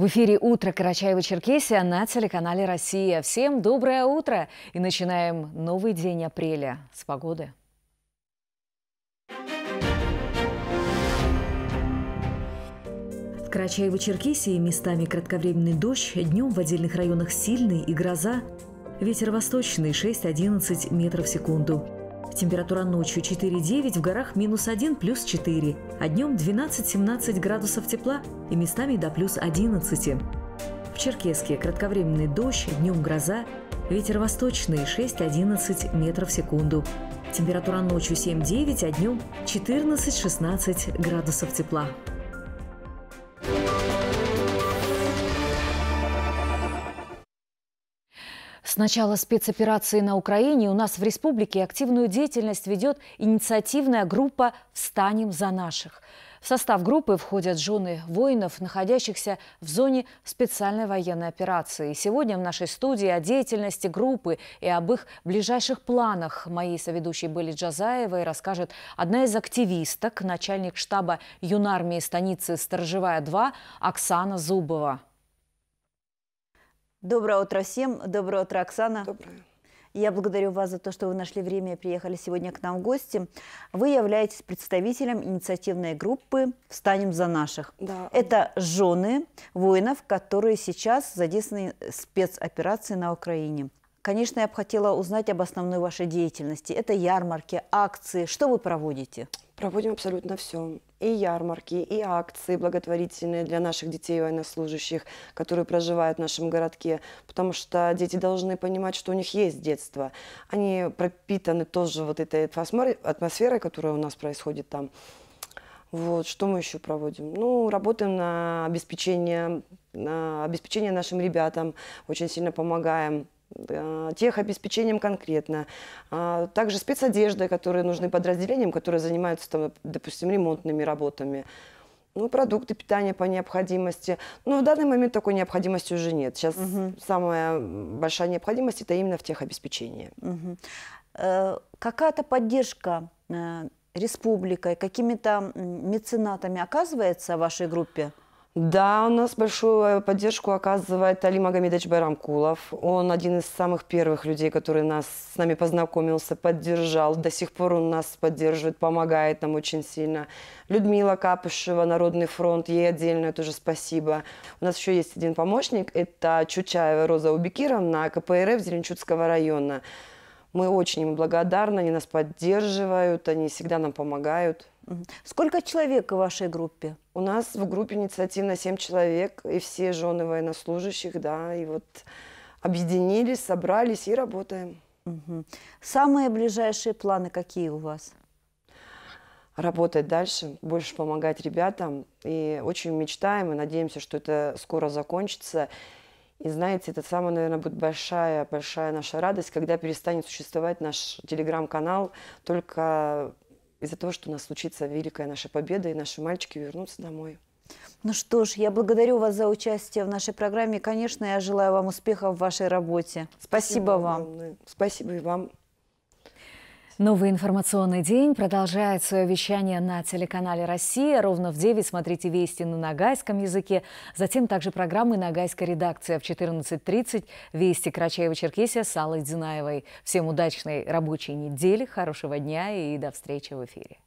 В эфире «Утро Карачаева-Черкесия» на телеканале «Россия». Всем доброе утро! И начинаем новый день апреля с погоды. В Карачаево-Черкесии местами кратковременный дождь, днем в отдельных районах сильный и гроза. Ветер восточный 6-11 метров в секунду. Температура ночью 4,9, в горах минус 1, плюс 4, а днем 12-17 градусов тепла и местами до плюс 11. В Черкеске кратковременный дождь, днем гроза, ветер восточный 6-11 метров в секунду. Температура ночью 7-9, а днем 14-16 градусов тепла. С начала спецоперации на Украине у нас в республике активную деятельность ведет инициативная группа «Встанем за наших». В состав группы входят жены воинов, находящихся в зоне специальной военной операции. Сегодня в нашей студии о деятельности группы и об их ближайших планах моей соведущей были Джазаевой расскажет одна из активисток, начальник штаба юнармии станицы Сторожевая-2 Оксана Зубова. Доброе утро всем. Доброе утро, Оксана. Доброе. Я благодарю вас за то, что вы нашли время и приехали сегодня к нам в гости. Вы являетесь представителем инициативной группы «Встанем за наших». Да. Это жены воинов, которые сейчас задействованы в спецоперации на Украине. Конечно, я бы хотела узнать об основной вашей деятельности. Это ярмарки, акции. Что вы проводите? Проводим абсолютно все. И ярмарки, и акции благотворительные для наших детей военнослужащих, которые проживают в нашем городке. Потому что дети должны понимать, что у них есть детство. Они пропитаны тоже вот этой атмосферой, которая у нас происходит там. Вот, что мы еще проводим? Ну, работаем на обеспечение, на обеспечение нашим ребятам, очень сильно помогаем. Э, техобеспечением конкретно, а также спецодеждой, которые нужны подразделениям, которые занимаются, там, допустим, ремонтными работами. Ну, продукты питания по необходимости. Но в данный момент такой необходимости уже нет. Сейчас угу. самая большая необходимость – это именно в техобеспечении. Угу. Какая-то поддержка э, республикой, какими-то меценатами оказывается в вашей группе? Да, у нас большую э, поддержку оказывает Али Магомедович Байрамкулов. Он один из самых первых людей, который нас, с нами познакомился, поддержал. До сих пор он нас поддерживает, помогает нам очень сильно. Людмила Капышева, Народный фронт, ей отдельное тоже спасибо. У нас еще есть один помощник, это Чучаева Роза Убекировна, КПРФ Зеленчудского района. Мы очень им благодарны, они нас поддерживают, они всегда нам помогают. Сколько человек в вашей группе? У нас в группе инициативно 7 человек, и все жены военнослужащих, да, и вот объединились, собрались и работаем. Угу. Самые ближайшие планы какие у вас? Работать дальше, больше помогать ребятам. И очень мечтаем и надеемся, что это скоро закончится. И знаете, это самая, наверное, будет большая-большая наша радость, когда перестанет существовать наш телеграм-канал только из-за того, что у нас случится великая наша победа, и наши мальчики вернутся домой. Ну что ж, я благодарю вас за участие в нашей программе. Конечно, я желаю вам успехов в вашей работе. Спасибо, Спасибо вам. Спасибо и вам. Новый информационный день продолжает свое вещание на телеканале «Россия». Ровно в 9 смотрите «Вести» на нагайском языке. Затем также программы «Нагайская редакция» а в 14.30 «Вести Карачаева-Черкесия» с Аллой Динаевой. Всем удачной рабочей недели, хорошего дня и до встречи в эфире.